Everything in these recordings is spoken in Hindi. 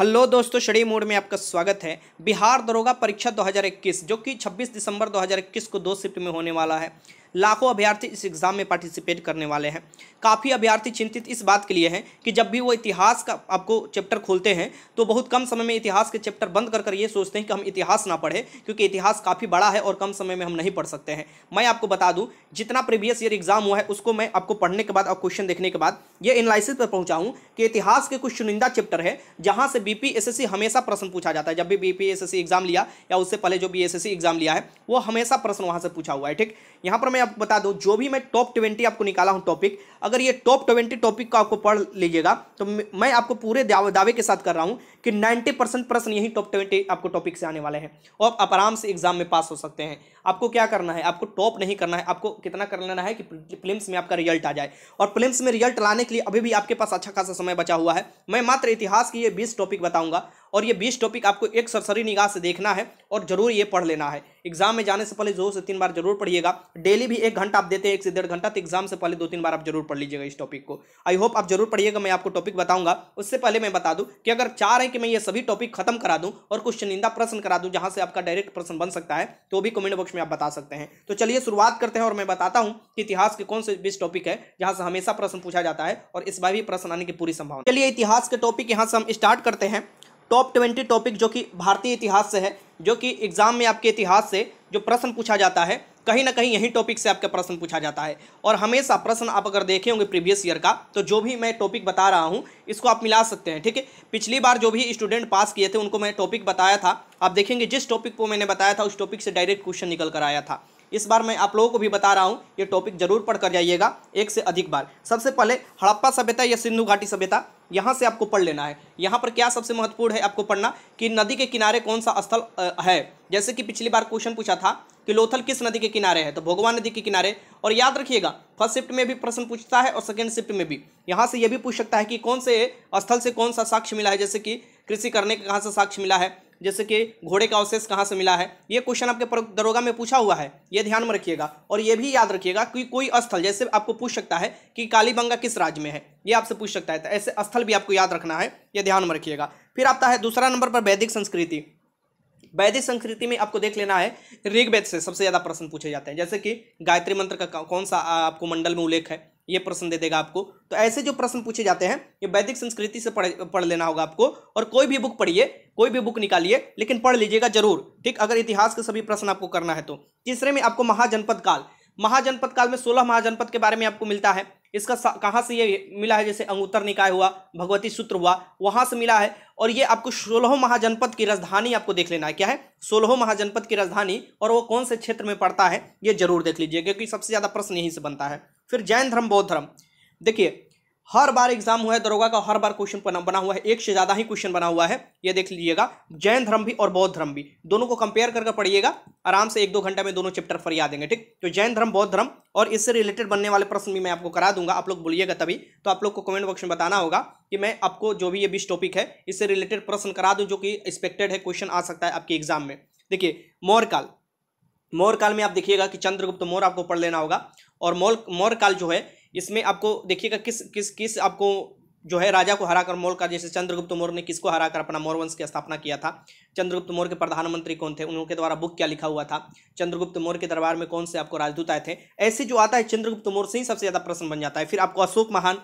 हेलो दोस्तों शडी मोड में आपका स्वागत है बिहार दरोगा परीक्षा 2021 जो कि 26 दिसंबर 2021 को दो शिफ्ट में होने वाला है लाखों अभ्यर्थी इस एग्ज़ाम में पार्टिसिपेट करने वाले हैं काफ़ी अभ्यर्थी चिंतित इस बात के लिए हैं कि जब भी वो इतिहास का आपको चैप्टर खोलते हैं तो बहुत कम समय में इतिहास के चैप्टर बंद कर कर ये सोचते हैं कि हम इतिहास ना पढ़ें क्योंकि इतिहास काफ़ी बड़ा है और कम समय में हम नहीं पढ़ सकते हैं मैं आपको बता दूँ जितना प्रीवियस ईयर एग्ज़ाम हुआ है उसको मैं आपको पढ़ने के बाद और क्वेश्चन देखने के बाद ये एनालिसिस पर पहुँचाऊँ कि इतिहास के कुछ चुनिंदा चैप्टर है जहाँ से बी हमेशा प्रश्न पूछा जाता है जब भी बी एग्ज़ाम लिया या उससे पहले जो बी एग्ज़ाम लिया है वो हमेशा प्रश्न वहाँ से पूछा हुआ है ठीक यहाँ पर मैं आपको बता दूं जो भी मैं टॉप ट्वेंटी आपको निकाला हूं टॉपिक अगर ये टॉप ट्वेंटी टॉपिक का आपको पढ़ लीजिएगा तो मैं आपको पूरे दावे के साथ कर रहा हूं कि 90 परसेंट प्रश्न यही टॉप ट्वेंटी आपको टॉपिक से आने वाले हैं और आप आराम से एग्जाम में पास हो सकते हैं आपको क्या करना है आपको टॉप नहीं करना है आपको कितना कर लेना है कि फिल्म में आपका रिजल्ट आ जाए और प्लिम्स में रिजल्ट लाने के लिए अभी भी आपके पास अच्छा खासा समय बचा हुआ है मैं मात्र इतिहास की ये बीस टॉपिक बताऊंगा और ये बीस टॉपिक आपको एक सरसरी निगाह से देखना है और जरूर ये पढ़ लेना है एग्जाम में जाने से पहले दो से तीन बार जरूर पढ़िएगा डेली भी एक घंटा आप देते हैं एक से डेढ़ घंटा तो एग्जाम से पहले दो तीन बार आप जरूर पढ़ लीजिएगा इस टॉपिक को आई होप आप जरूर पढ़िएगा मैं आपको टॉपिक बताऊंगा उससे पहले मैं बता दूँ कि अगर चाह रहे कि मैं ये सभी टॉपिक खत्म करा दूँ और कुछ चुनिंदा प्रश्न करा दूँ जहाँ से आपका डायरेक्ट प्रश्न बन सकता है तो भी कमेंट बॉक्स में आप बता सकते हैं तो चलिए शुरुआत करते हैं और मैं बताता हूँ कि इतिहास के कौन से बीस टॉपिक है जहाँ से हमेशा प्रश्न पूछा जाता है और इस बार भी प्रश्न आने की पूरी संभावना चलिए इतिहास के टॉपिक यहाँ से हम स्टार्ट करते हैं टॉप ट्वेंटी टॉपिक जो कि भारतीय इतिहास से है जो कि एग्ज़ाम में आपके इतिहास से जो प्रश्न पूछा जाता है कहीं ना कहीं यही टॉपिक से आपका प्रश्न पूछा जाता है और हमेशा प्रश्न आप अगर देखे होंगे प्रीवियस ईयर का तो जो भी मैं टॉपिक बता रहा हूँ इसको आप मिला सकते हैं ठीक है पिछली बार जो भी स्टूडेंट पास किए थे उनको मैं टॉपिक बताया था आप देखेंगे जिस टॉपिक को मैंने बताया था उस टॉपिक से डायरेक्ट क्वेश्चन निकल कर आया था इस बार मैं आप लोगों को भी बता रहा हूँ ये टॉपिक जरूर पढ़ कर जाइएगा एक से अधिक बार सबसे पहले हड़प्पा सभ्यता या सिंधु घाटी सभ्यता यहाँ से आपको पढ़ लेना है यहाँ पर क्या सबसे महत्वपूर्ण है आपको पढ़ना कि नदी के किनारे कौन सा स्थल है जैसे कि पिछली बार क्वेश्चन पूछा था कि लोथल किस नदी के किनारे है तो भगवान नदी के किनारे और याद रखिएगा फर्स्ट शिफ्ट में भी प्रश्न पूछता है और सेकेंड शिफ्ट में भी यहाँ से यह भी पूछ सकता है कि कौन से स्थल से कौन सा साक्ष्य मिला है जैसे कि कृषि करने का कहाँ से साक्ष्य मिला है जैसे कि घोड़े का अवशेष कहाँ से मिला है ये क्वेश्चन आपके दरोगा में पूछा हुआ है ये ध्यान में रखिएगा और ये भी याद रखिएगा कि कोई स्थल जैसे आपको पूछ सकता है कि कालीबंगा किस राज्य में है ये आपसे पूछ सकता है तो ऐसे स्थल भी आपको याद रखना है ये ध्यान में रखिएगा फिर आता है दूसरा नंबर पर वैदिक संस्कृति वैदिक संस्कृति में आपको देख लेना है ऋग्वेद से सबसे ज़्यादा प्रश्न पूछे जाते हैं जैसे कि गायत्री मंत्र का कौन सा आपको मंडल में उल्लेख है ये प्रश्न दे देगा आपको तो ऐसे जो प्रश्न पूछे जाते हैं ये वैदिक संस्कृति से पढ़ पढ़ लेना होगा आपको और कोई भी बुक पढ़िए कोई भी बुक निकालिए लेकिन पढ़ लीजिएगा जरूर ठीक अगर इतिहास के सभी प्रश्न आपको करना है तो तीसरे में आपको महाजनपद काल महाजनपद काल में सोलह महाजनपद के बारे में आपको मिलता है इसका कहाँ से ये मिला है जैसे अंगुत्तर निकाय हुआ भगवती सूत्र हुआ वहाँ से मिला है और ये आपको सोलह महाजनपद की राजधानी आपको देख लेना है क्या है सोलह महाजनपद की राजधानी और वो कौन से क्षेत्र में पड़ता है ये जरूर देख लीजिए क्योंकि सबसे ज़्यादा प्रश्न यहीं से बनता है फिर जैन धर्म बौद्ध धर्म देखिए हर बार एग्जाम हुआ है दरोगा का हर बार क्वेश्चन बना हुआ है एक से ज़्यादा ही क्वेश्चन बना हुआ है ये देख लीजिएगा जैन धर्म भी और बौद्ध धर्म भी दोनों को कंपेयर करके पढ़िएगा आराम से एक दो घंटा में दोनों चैप्टर फर याद देंगे ठीक तो जैन धर्म बौद्ध धर्म और इससे रिलेटेड बनने वाले प्रश्न भी मैं आपको करा दूंगा आप लोग बोलिएगा तभी तो आप लोग को कमेंट बॉक्स में बताना होगा कि मैं आपको जो भी ये बीस टॉपिक है इससे रिलेटेड प्रश्न करा दूँ जो कि एक्सपेक्टेड है क्वेश्चन आ सकता है आपके एग्जाम में देखिए मौर्य काल मौर्य काल में आप देखिएगा कि चंद्रगुप्त मौर्य आपको पढ़ लेना होगा और मौर्य मौर्य काल जो है इसमें आपको देखिएगा किस किस किस आपको जो है राजा को हराकर मोर का जैसे चंद्रगुप्त मौर्य ने किसको हराकर अपना मौर्य वंश की स्थापना किया था चंद्रगुप्त मौर्य के प्रधानमंत्री कौन थे उनके द्वारा बुक क्या लिखा हुआ था चंद्रगुप्त मौर्य के दरबार में कौन से आपको राजदूत आए थे ऐसे जो आता है चंद्रगुप्त मौर्य से ही सबसे ज़्यादा प्रश्न बन जाता है फिर आपको अशोक महान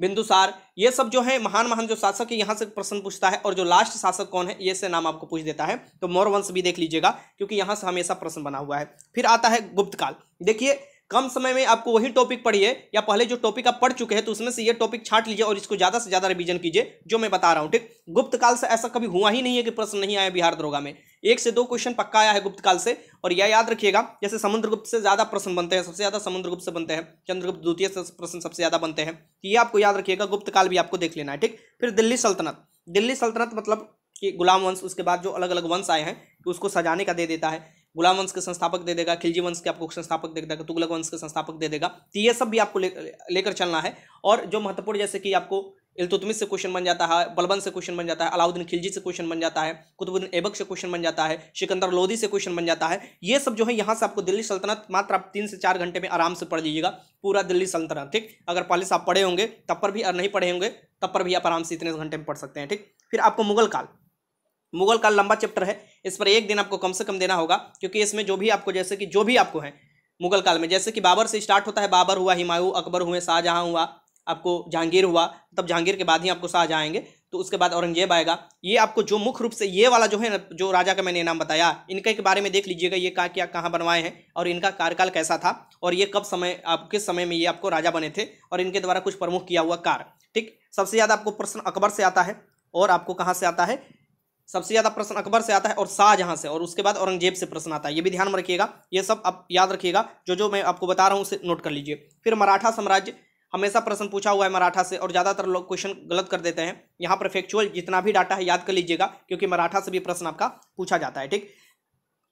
बिंदुसार ये सब जो है महान महान जो शासक है यहाँ से प्रश्न पूछता है और जो लास्ट शासक कौन है ये से नाम आपको पूछ देता है तो मौर्य वंश भी देख लीजिएगा क्योंकि यहाँ से हमेशा प्रश्न बना हुआ है फिर आता है गुप्तकाल देखिए कम समय में आपको वही टॉपिक पढ़िए या पहले जो टॉपिक आप पढ़ चुके हैं तो उसमें से ये टॉपिक छाट लीजिए और इसको ज़्यादा से ज़्यादा रिवीजन कीजिए जो मैं बता रहा हूँ ठीक गुप्त काल से ऐसा कभी हुआ ही नहीं है कि प्रश्न नहीं आया बिहार दरोगा में एक से दो क्वेश्चन पक्का आया है गुप्त काल से और यह याद रखिएगा जैसे समुद्रगुप्त से ज़्यादा प्रश्न बनते हैं सबसे ज़्यादा समुद्रगुप्त से बनते हैं चंद्रगुप्त द्वितीय से प्रश्न सबसे ज़्यादा बनते हैं तो ये आपको याद रखिएगा गुप्त काल भी आपको देख लेना है ठीक फिर दिल्ली सल्तनत दिल्ली सल्तनत मतलब कि गुलाम वंश उसके बाद जो अलग अलग वंश आए हैं कि उसको सजाने का दे देता है गुलाम वंश के संस्थापक दे देगा खिलजी वंश के आपको संस्थापक दे देगा तुगलक वंश के संस्थापक दे देगा तो ये सब भी आपको लेकर चलना है और जो महत्वपूर्ण जैसे कि आपको इलतुतमिस से क्वेश्चन बन जाता है बलबन से क्वेश्चन बन जाता है अलाउद्दीन खिलजी से क्वेश्चन बन जाता है कुतुबुद्दीन ऐबक से क्वेश्चन बन जाता है सिकंदर लोधी से क्वेश्चन बन जाता है ये सब जो है यहाँ से आपको दिल्ली सल्तनत मात्र आप तीन से चार घंटे में आराम से पढ़ लीजिएगा पूरा दिल्ली सल्तनत ठीक अगर पहले से आप पढ़े होंगे तब पर भी और नहीं पढ़े होंगे तब पर भी आप आराम से इतने घंटे में पढ़ सकते हैं ठीक फिर आपको मुगल काल मुगल का लंबा चैप्टर है इस पर एक दिन आपको कम से कम देना होगा क्योंकि इसमें जो भी आपको जैसे कि जो भी आपको है मुगल काल में जैसे कि बाबर से स्टार्ट होता है बाबर हुआ हिमायू अकबर हुए शाहजहाँ हुआ आपको जहांगीर हुआ तब जहांगीर के बाद ही आपको शाहजहाँ आएंगे तो उसके बाद औरंगजेब आएगा ये आपको जो मुख्य रूप से ये वाला जो है ना जो राजा का मैंने नाम बताया इनके के बारे में देख लीजिएगा ये क्या क्या कहाँ बनवाए हैं और इनका कार्यकाल कैसा था और ये कब समय आप किस समय में ये आपको राजा बने थे और इनके द्वारा कुछ प्रमुख किया हुआ कार्य ठीक सबसे ज़्यादा आपको प्रश्न अकबर से आता है और आपको कहाँ से आता है सबसे ज़्यादा प्रश्न अकबर से आता है और शाहजहां से और उसके बाद औरंगजेब से प्रश्न आता है ये भी ध्यान में रखिएगा ये सब आप याद रखिएगा जो जो मैं आपको बता रहा हूँ उसे नोट कर लीजिए फिर मराठा साम्राज्य हमेशा प्रश्न पूछा हुआ है मराठा से और ज़्यादातर लोग क्वेश्चन गलत कर देते हैं यहाँ पर फैक्चुअल जितना भी डाटा है याद कर लीजिएगा क्योंकि मराठा से भी प्रश्न आपका पूछा जाता है ठीक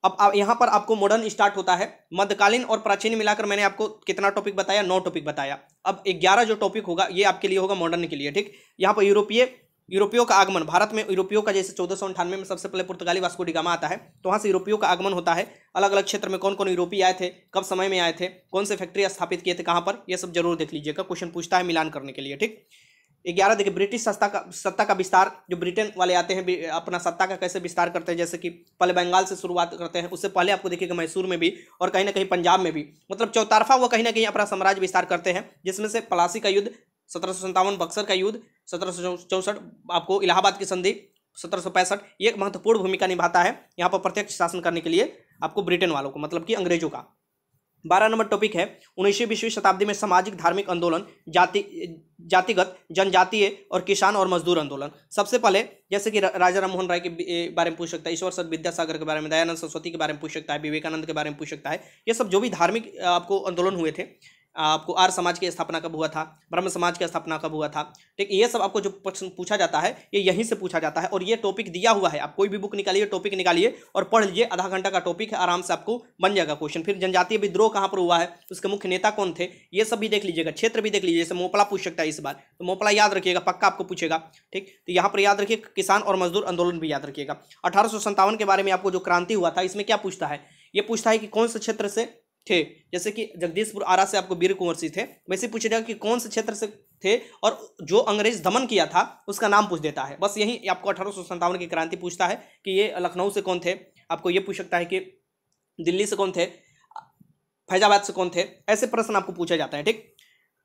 अब आप यहाँ पर आपको मॉडर्न स्टार्ट होता है मध्यकालीन और प्राचीन मिलाकर मैंने आपको कितना टॉपिक बताया नौ टॉपिक बताया अब ग्यारह जो टॉपिक होगा ये आपके लिए होगा मॉडर्न के लिए ठीक यहाँ पर यूरोपीय यूरोपियों का आगमन भारत में यूरोपियों का जैसे चौदह सौ अंठानवे में सबसे पहले पुर्तगाली वास्को डिगामा आता है तो वहाँ से यूरोपियों का आगमन होता है अलग अलग क्षेत्र में कौन कौन यूरोपीय आए थे कब समय में आए थे कौन से फैक्ट्री स्थापित किए थे कहाँ पर यह सब जरूर देख लीजिएगा क्वेश्चन पूछता है मिलान करने के लिए ठीक ग्यारह देखिए ब्रिटिश सत्ता का सत्ता का विस्तार जो ब्रिटेन वाले आते हैं अपना सत्ता का कैसे विस्तार करते हैं जैसे कि पहले बंगाल से शुरुआत करते हैं उससे पहले आपको देखिएगा मैसूर में भी और कहीं ना कहीं पंजाब में भी मतलब चौतारफा वो कहीं ना कहीं अपना साम्राज्य विस्तार करते हैं जिसमें से पलासी का युद्ध सत्रह बक्सर का युद्ध सत्रह आपको इलाहाबाद की संधि सत्रह ये एक महत्वपूर्ण भूमिका निभाता है यहाँ पर प्रत्यक्ष शासन करने के लिए आपको ब्रिटेन वालों को मतलब कि अंग्रेजों का बारह नंबर टॉपिक है उन्नीसवीं बीसवीं शताब्दी में सामाजिक धार्मिक आंदोलन जाति जातिगत जनजातीय और किसान और मजदूर आंदोलन सबसे पहले जैसे कि राजा राम मोहन राय के बारे में पूछ सकता है ईश्वर सर विद्यासागर के बारे में दयानंद सरस्वती के बारे में पूछ सकता है विवेकानंद के बारे में पूछ सकता है ये सब जो भी धार्मिक आपको आंदोलन हुए थे आपको आर समाज की स्थापना कब हुआ था ब्रह्म समाज की स्थापना कब हुआ था ठीक ये सब आपको जो प्रश्न पूछा जाता है ये यहीं से पूछा जाता है और ये टॉपिक दिया हुआ है आप कोई भी बुक निकालिए टॉपिक निकालिए और पढ़ लीजिए आधा घंटा का टॉपिक है आराम से आपको बन जाएगा क्वेश्चन फिर जनजातीय विद्रोह कहाँ पर हुआ है उसके मुख्य नेता कौन थे ये सब भी देख लीजिएगा क्षेत्र भी देख लीजिए जैसे मोपला पूछ सकता है इस बार तो मोपला याद रखिएगा पक्का आपको पूछेगा ठीक तो यहाँ पर याद रखिए किसान और मजदूर आंदोलन भी याद रखिएगा अठारह के बारे में आपको जो क्रांति हुआ था इसमें क्या पूछता है ये पूछता है कि कौन से क्षेत्र से थे जैसे कि जगदीशपुर आरा से आपको वीर कुंवर सिंह थे वैसे पूछ देगा कि कौन से क्षेत्र से थे और जो अंग्रेज दमन किया था उसका नाम पूछ देता है बस यही आपको अठारह की क्रांति पूछता है कि ये लखनऊ से कौन थे आपको ये पूछ सकता है कि दिल्ली से कौन थे फैजाबाद से कौन थे ऐसे प्रश्न आपको पूछा जाता है ठीक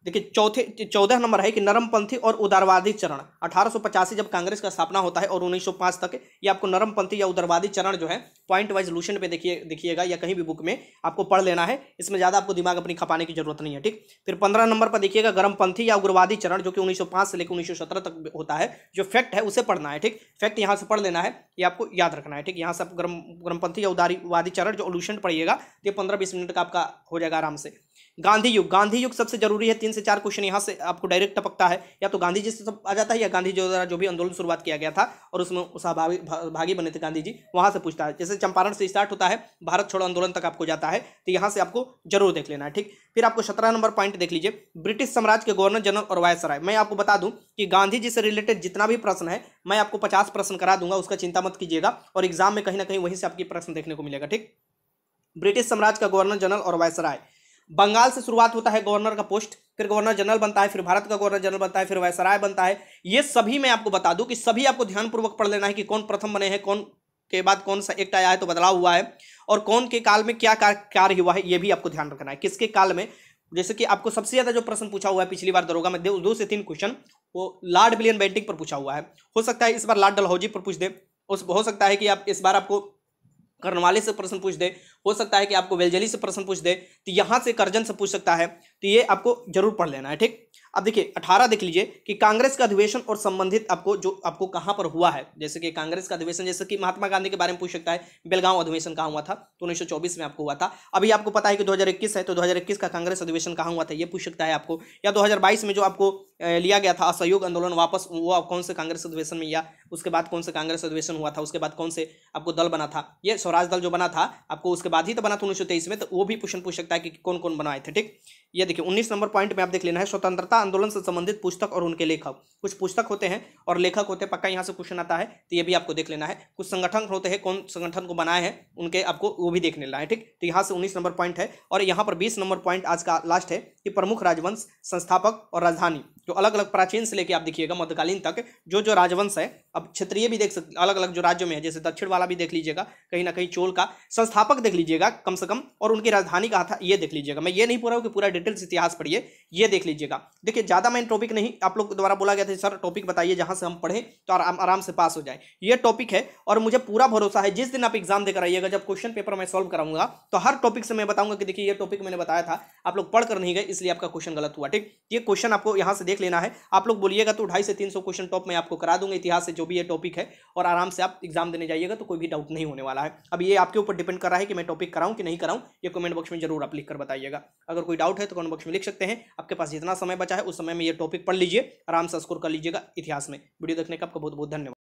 देखिए चौथे चौदह नंबर है कि नरमपंथी और उदारवादी चरण अठारह जब कांग्रेस का स्थापना होता है और 1905 तक ये आपको नरमपंथी या उदारवादी चरण जो है पॉइंट वाइज लूशन पे देखिए देखिएगा या कहीं भी बुक में आपको पढ़ लेना है इसमें ज़्यादा आपको दिमाग अपनी खपाने की जरूरत नहीं है ठीक फिर पंद्रह नंबर पर देखिएगा गर्मपंथी या उग्रवादी चरण जो कि उन्नीस से लेकर उन्नीस तक होता है जो फैक्ट है उसे पढ़ना है ठीक फैक्ट यहाँ से पढ़ लेना है ये आपको याद रखना है ठीक यहाँ से आप गर्म गर्मपंथी या उदारीवादी चरण जो लूशन पढ़िएगा तो ये पंद्रह बीस मिनट का आपका हो जाएगा आराम से गांधी युग गांधी युग सबसे जरूरी है तीन से चार क्वेश्चन यहाँ से आपको डायरेक्ट टपकता है या तो गांधी जी से सब आ जाता है या गांधी जी द्वारा जो भी आंदोलन शुरुआत किया गया था और उसमें सहभागी भागी बने थे गांधी जी वहाँ से पूछता है जैसे चंपारण से स्टार्ट होता है भारत छोड़ो आंदोलन तक आपको जाता है तो यहाँ से आपको जरूर देख लेना है ठीक फिर आपको सत्रह नंबर पॉइंट देख लीजिए ब्रिटिश साम्राज्य के गवर्नर जनरल और वायसराय मैं आपको बता दूँ कि गांधी जी से रिलेटेड जितना भी प्रश्न है मैं आपको पचास प्रश्न करा दूंगा उसका चिंता मत कीजिएगा और एग्जाम में कहीं ना कहीं वहीं से आपकी प्रश्न देखने को मिलेगा ठीक ब्रिटिश साम्राज्य का गवर्नर जनरल और वायसराय बंगाल से शुरुआत होता है गवर्नर का पोस्ट फिर गवर्नर जनरल बनता है फिर भारत का गवर्नर जनरल बनता है फिर वैसराय बनता है ये सभी मैं आपको बता दूं कि सभी आपको ध्यानपूर्वक पढ़ लेना है कि कौन प्रथम बने हैं कौन के बाद कौन सा एक्ट आया है तो बदलाव हुआ है और कौन के काल में क्या कार्य हुआ है ये भी आपको ध्यान रखना है किसके काल में जैसे कि आपको सबसे ज्यादा जो प्रश्न पूछा हुआ है पिछली बार दरोगा में दो से तीन क्वेश्चन वो लॉर्ड बिलियन बेंटिंग पर पूछा हुआ है हो सकता है इस बार लॉर्ड डलहौजी पर पूछ दे उस हो सकता है कि आप इस बार आपको कर्नवाले से प्रश्न पूछ दे हो सकता है कि आपको वेलजली से प्रश्न पूछ दे तो यहाँ से करजन से पूछ सकता है तो ये आपको जरूर पढ़ लेना है ठीक अब देखिए अठारह देख लीजिए कि कांग्रेस का अधिवेशन और संबंधित आपको जो आपको कहाँ पर हुआ है जैसे कि कांग्रेस का अधिवेशन जैसे कि महात्मा गांधी के बारे में पूछ सकता है बेलगांव अधिवेशन कहाँ हुआ था तो उन्नीस में आपको हुआ था अभी आपको पता है कि 2021 है तो 2021 का कांग्रेस अधिवेशन कहाँ हुआ था ये पूछ सकता है आपको या दो में जो आपको लिया गया था असहयोग आंदोलन वापस वो कौन से कांग्रेस अधिवेशन में या उसके बाद कौन सा कांग्रेस अधिवेशन हुआ था उसके बाद कौन से आपको दल बना था ये स्वराज दल जो बना था आपको उसके बाद ही तो बना था उन्नीस में तो वो भी क्वेश्चन पूछ सकता है कि कौन कौन बनाए थे ठीक ये देखिए उन्नीस नंबर पॉइंट में आप देख लेना है स्वतंत्रता आंदोलन से संबंधित पुस्तक और उनके लेखक कुछ पुस्तक होते हैं और लेखक होते हैं पक्का यहाँ से क्वेश्चन आता है तो ये भी आपको देख लेना है कुछ संगठन होते हैं कौन संगठन को बनाए हैं उनके आपको वो भी देख लेना है ठीक तो यहाँ से उन्नीस नंबर पॉइंट है और यहाँ पर बीस नंबर पॉइंट आज का लास्ट है कि प्रमुख राजवंश संस्थापक और राजधानी जो अलग अलग प्राचीन से लेके आप देखिएगा मध्यकालीन तक जो जो राजवंश है अब क्षेत्रीय भी देख सकते अलग अलग जो राज्यों में है जैसे दक्षिण वाला भी देख लीजिएगा कहीं ना कहीं चोल का संस्थापक देख लीजिएगा कम से कम और उनकी राजधानी कहा था ये देख लीजिएगा मैं ये नहीं पूरा हूँ कि पूरा डिटेल्स इतिहास पढ़िए ये देख लीजिएगा देखिए ज़्यादा मैं टॉपिक नहीं आप लोग द्वारा बोला गया था सर टॉपिक बताइए जहाँ से हम पढ़ें तो आराम आराम से पास हो जाए ये टॉपिक है और मुझे पूरा भरोसा है जिस दिन आप एग्जाम देकर आइएगा जब क्वेश्चन पेपर मैं सॉल्व कराऊंगा तो हर टॉपिक से मैं बताऊंगा कि देखिए ये टॉपिक मैंने बताया था आप लोग पढ़ नहीं गए इसलिए आपका क्वेश्चन गलत हुआ ठीक ये क्वेश्चन आपको यहाँ से देख देख लेना है आप लोग बोलिएगा तो ढाई से तीन सौ क्वेश्चन टॉप मैं आपको करा दूंगा इतिहास से जो भी ये टॉपिक है और आराम से आप एग्जाम देने जाइएगा तो कोई भी डाउट नहीं होने वाला है अब ये आपके ऊपर डिपेंड कर रहा है कि मैं टॉपिक कराऊँ कि नहीं कराऊँ ये कमेंट बॉक्स में जरूर आप लिख कर बताइएगा अगर कोई डाउट है तो कमेंट बॉक्स में लिख सकते हैं आपके पास जितना समय बचा है उस समय में ये टॉपिक पढ़ लीजिए आराम से स्कोर कर लीजिएगा इतिहास में वीडियो देखने का आपका बहुत बहुत धन्यवाद